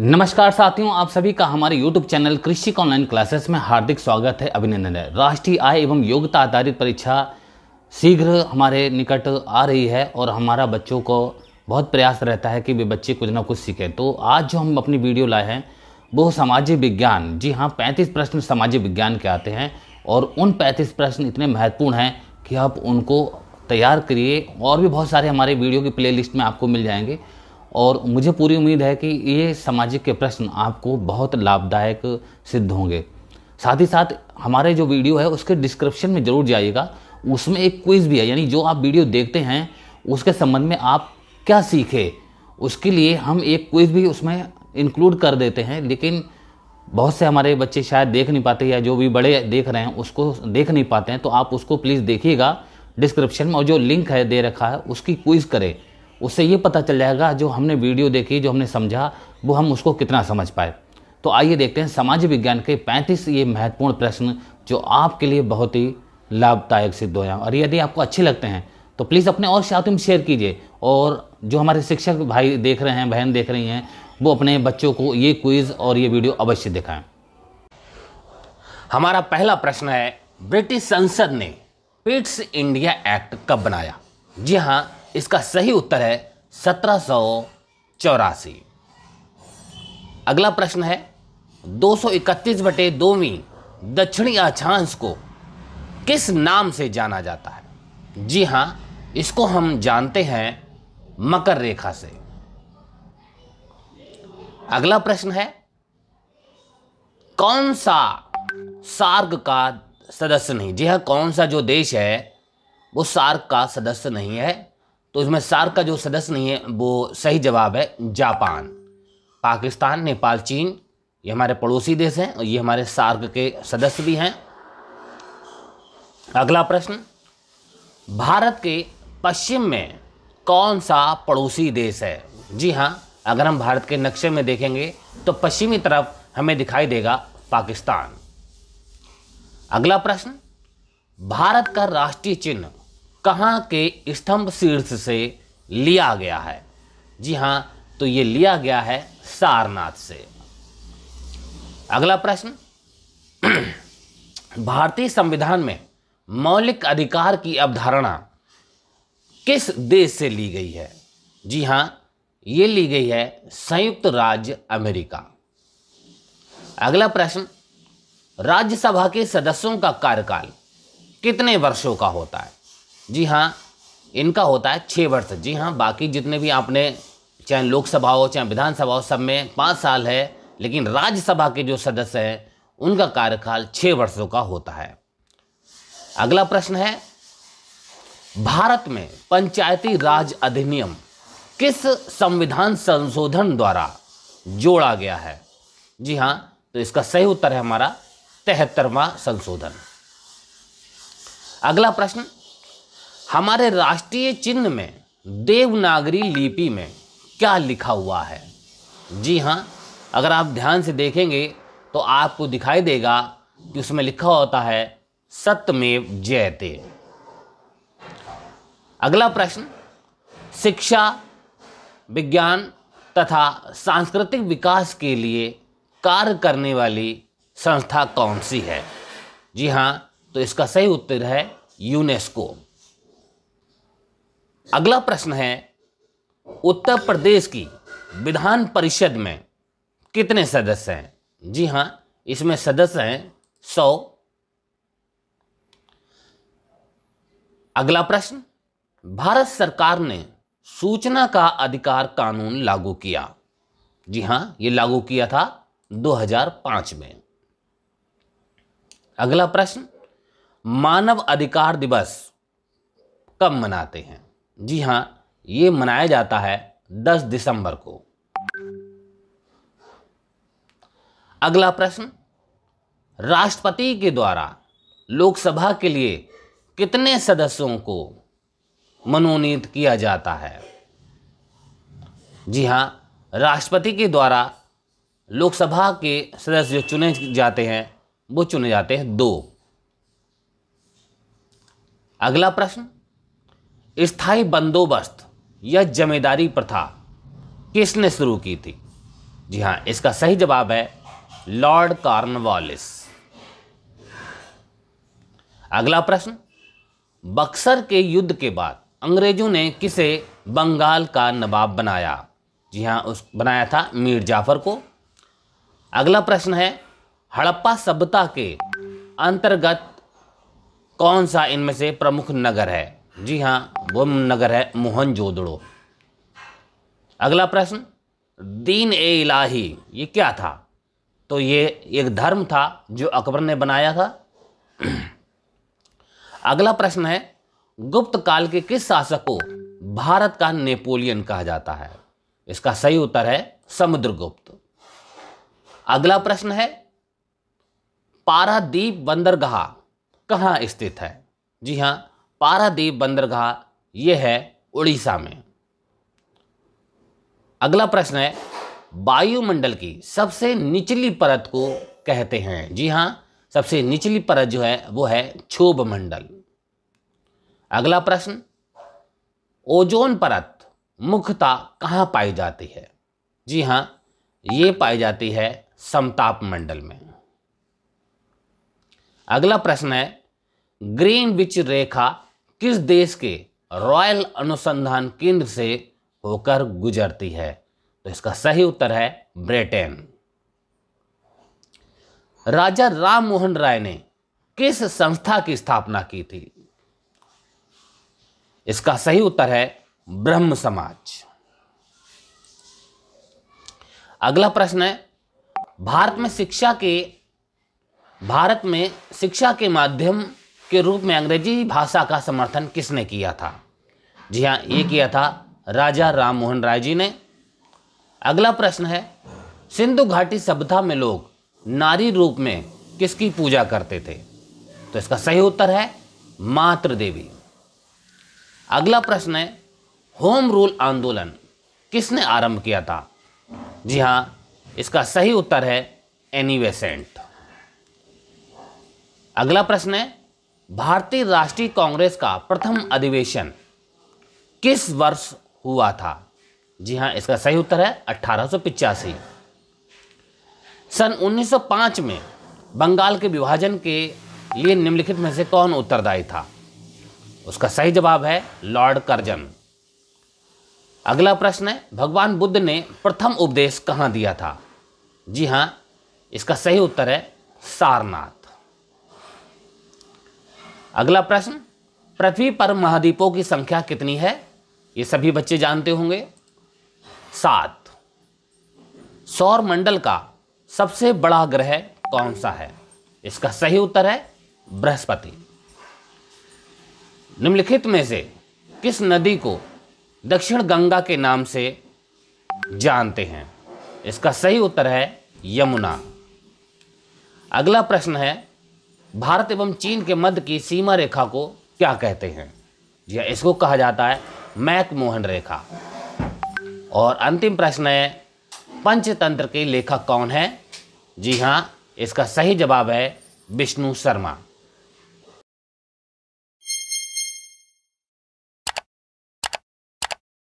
नमस्कार साथियों आप सभी का हमारे YouTube channel Krishi online classes में हार्दिक स्वागत है अभिनंदन है राष्ट्रीय आय एवं योग्यता आधारित परीक्षा शीघ्र हमारे निकट आ रही है और हमारा बच्चों को बहुत प्रयास रहता है कि वे बच्चे कुछ ना कुछ सीखें तो आज जो हम अपनी वीडियो लाए हैं वो सामाजिक विज्ञान जी हाँ पैंतीस प्रश्न सामाजिक विज्ञान के आते हैं और उन पैंतीस प्रश्न इतने महत्वपूर्ण हैं कि आप उनको तैयार करिए और भी बहुत सारे हमारे वीडियो की प्लेलिस्ट में आपको मिल जाएंगे और मुझे पूरी उम्मीद है कि ये सामाजिक के प्रश्न आपको बहुत लाभदायक सिद्ध होंगे साथ ही साथ हमारे जो वीडियो है उसके डिस्क्रिप्शन में ज़रूर जाइएगा उसमें एक क्विज़ भी है यानी जो आप वीडियो देखते हैं उसके संबंध में आप क्या सीखे उसके लिए हम एक क्विज़ भी उसमें इंक्लूड कर देते हैं लेकिन बहुत से हमारे बच्चे शायद देख नहीं पाते या जो भी बड़े देख रहे हैं उसको देख नहीं पाते हैं तो आप उसको प्लीज़ देखिएगा डिस्क्रिप्शन में और जो लिंक है दे रखा है उसकी क्विज़ करें उससे ये पता चल जाएगा जो हमने वीडियो देखी जो हमने समझा वो हम उसको कितना समझ पाए तो आइए देखते हैं सामाजिक विज्ञान के 35 ये महत्वपूर्ण प्रश्न जो आपके लिए बहुत ही लाभदायक सिद्ध हो और यदि आपको अच्छे लगते हैं तो प्लीज़ अपने और साथियों में शेयर कीजिए और जो हमारे शिक्षक भाई देख रहे हैं बहन देख रही हैं वो अपने बच्चों को ये क्विज़ और ये वीडियो अवश्य दिखाएं हमारा पहला प्रश्न है ब्रिटिश संसद ने पिट्स इंडिया एक्ट कब बनाया जी हाँ इसका सही उत्तर है सत्रह सौ चौरासी अगला प्रश्न है 231 बटे दोवीं दक्षिणी अक्षांश को किस नाम से जाना जाता है जी हां इसको हम जानते हैं मकर रेखा से अगला प्रश्न है कौन सा सार्क का सदस्य नहीं जी हाँ कौन सा जो देश है वो सार्क का सदस्य नहीं है तो इसमें सार्क का जो सदस्य नहीं है वो सही जवाब है जापान पाकिस्तान नेपाल चीन ये हमारे पड़ोसी देश हैं और ये हमारे सार्क के सदस्य भी हैं अगला प्रश्न भारत के पश्चिम में कौन सा पड़ोसी देश है जी हाँ अगर हम भारत के नक्शे में देखेंगे तो पश्चिमी तरफ हमें दिखाई देगा पाकिस्तान अगला प्रश्न भारत का राष्ट्रीय चिन्ह कहाँ के स्तंभ शीर्ष से लिया गया है जी हाँ तो ये लिया गया है सारनाथ से अगला प्रश्न भारतीय संविधान में मौलिक अधिकार की अवधारणा किस देश से ली गई है जी हाँ ये ली गई है संयुक्त राज्य अमेरिका अगला प्रश्न राज्यसभा के सदस्यों का कार्यकाल कितने वर्षों का होता है जी हाँ इनका होता है छः वर्ष जी हाँ बाकी जितने भी आपने चाहे लोकसभा हो चाहे विधानसभा हो सब में पाँच साल है लेकिन राज्यसभा के जो सदस्य हैं उनका कार्यकाल छः वर्षों का होता है अगला प्रश्न है भारत में पंचायती राज अधिनियम किस संविधान संशोधन द्वारा जोड़ा गया है जी हाँ तो इसका सही उत्तर है हमारा तिहत्तरवा संशोधन अगला प्रश्न हमारे राष्ट्रीय चिन्ह में देवनागरी लिपि में क्या लिखा हुआ है जी हाँ अगर आप ध्यान से देखेंगे तो आपको दिखाई देगा कि उसमें लिखा होता है सत्यमेव जयते अगला प्रश्न शिक्षा विज्ञान तथा सांस्कृतिक विकास के लिए कार्य करने वाली संस्था कौन सी है जी हाँ तो इसका सही उत्तर है यूनेस्को अगला प्रश्न है उत्तर प्रदेश की विधान परिषद में कितने सदस्य हैं जी हां इसमें सदस्य हैं सौ अगला प्रश्न भारत सरकार ने सूचना का अधिकार कानून लागू किया जी हां यह लागू किया था 2005 में अगला प्रश्न मानव अधिकार दिवस कब मनाते हैं जी हाँ ये मनाया जाता है 10 दिसंबर को अगला प्रश्न राष्ट्रपति के द्वारा लोकसभा के लिए कितने सदस्यों को मनोनीत किया जाता है जी हाँ राष्ट्रपति के द्वारा लोकसभा के सदस्य जो चुने जाते हैं वो चुने जाते हैं दो अगला प्रश्न स्थाई बंदोबस्त या जमेदारी प्रथा किसने शुरू की थी जी हाँ इसका सही जवाब है लॉर्ड कार्नवालिस अगला प्रश्न बक्सर के युद्ध के बाद अंग्रेजों ने किसे बंगाल का नवाब बनाया जी हाँ उस बनाया था मीर जाफर को अगला प्रश्न है हड़प्पा सभ्यता के अंतर्गत कौन सा इनमें से प्रमुख नगर है जी हाँ वो नगर है मोहन जोदड़ो अगला प्रश्न दीन ए इलाही ये क्या था तो ये एक धर्म था जो अकबर ने बनाया था अगला प्रश्न है गुप्त काल के किस शासक को भारत का नेपोलियन कहा जाता है इसका सही उत्तर है समुद्रगुप्त अगला प्रश्न है पारादीप बंदरगाह कहाँ स्थित है जी हाँ पारादीप बंदरगाह ये है उड़ीसा में अगला प्रश्न है वायुमंडल की सबसे निचली परत को कहते हैं जी हाँ सबसे निचली परत जो है वो है क्षोभ मंडल अगला प्रश्न ओजोन परत मुख्यतः कहां पाई जाती है जी हां ये पाई जाती है समताप मंडल में अगला प्रश्न है ग्रीन विच रेखा किस देश के रॉयल अनुसंधान केंद्र से होकर गुजरती है तो इसका सही उत्तर है ब्रिटेन राजा राम मोहन राय ने किस संस्था की स्थापना की थी इसका सही उत्तर है ब्रह्म समाज अगला प्रश्न है भारत में शिक्षा के भारत में शिक्षा के माध्यम के रूप में अंग्रेजी भाषा का समर्थन किसने किया था जी हाँ ये किया था राजा राम मोहन राय जी ने अगला प्रश्न है सिंधु घाटी सभ्यता में लोग नारी रूप में किसकी पूजा करते थे तो इसका सही उत्तर है मातृ देवी अगला प्रश्न है होम रूल आंदोलन किसने आरंभ किया था जी हाँ इसका सही उत्तर है एनी वेसेंट अगला प्रश्न है भारतीय राष्ट्रीय कांग्रेस का प्रथम अधिवेशन किस वर्ष हुआ था जी हां इसका सही उत्तर है अठारह सन 1905 में बंगाल के विभाजन के लिए निम्नलिखित में से कौन उत्तरदायी था उसका सही जवाब है लॉर्ड कर्जन अगला प्रश्न है भगवान बुद्ध ने प्रथम उपदेश कहाँ दिया था जी हाँ इसका सही उत्तर है सारनाथ अगला प्रश्न पृथ्वी पर महाद्वीपों की संख्या कितनी है ये सभी बच्चे जानते होंगे सात सौर मंडल का सबसे बड़ा ग्रह कौन सा है इसका सही उत्तर है बृहस्पति निम्नलिखित में से किस नदी को दक्षिण गंगा के नाम से जानते हैं इसका सही उत्तर है यमुना अगला प्रश्न है भारत एवं चीन के मध्य की सीमा रेखा को क्या कहते हैं या इसको कहा जाता है मैक मोहन रेखा और अंतिम प्रश्न है पंचतंत्र के लेखक कौन है जी हाँ इसका सही जवाब है विष्णु शर्मा